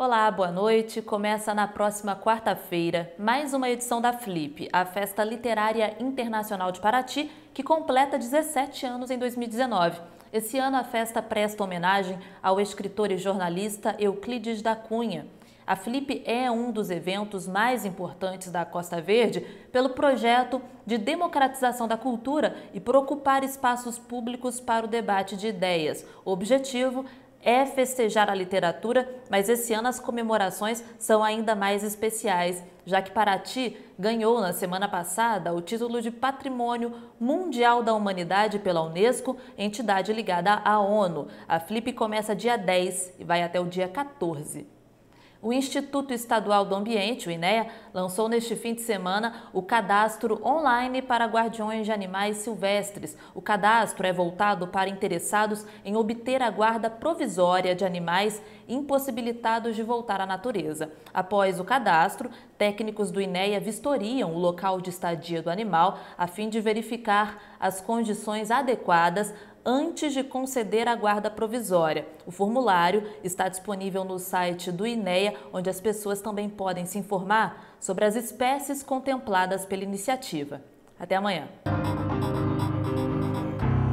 Olá, boa noite. Começa na próxima quarta-feira mais uma edição da Flip, a Festa Literária Internacional de Paraty, que completa 17 anos em 2019. Esse ano a festa presta homenagem ao escritor e jornalista Euclides da Cunha. A Flip é um dos eventos mais importantes da Costa Verde pelo projeto de democratização da cultura e por ocupar espaços públicos para o debate de ideias. O objetivo é festejar a literatura, mas esse ano as comemorações são ainda mais especiais, já que Paraty ganhou na semana passada o título de Patrimônio Mundial da Humanidade pela Unesco, entidade ligada à ONU. A Flip começa dia 10 e vai até o dia 14. O Instituto Estadual do Ambiente, o INEA, lançou neste fim de semana o cadastro online para guardiões de animais silvestres. O cadastro é voltado para interessados em obter a guarda provisória de animais impossibilitados de voltar à natureza. Após o cadastro, técnicos do INEA vistoriam o local de estadia do animal a fim de verificar as condições adequadas antes de conceder a guarda provisória. O formulário está disponível no site do INEA, onde as pessoas também podem se informar sobre as espécies contempladas pela iniciativa. Até amanhã.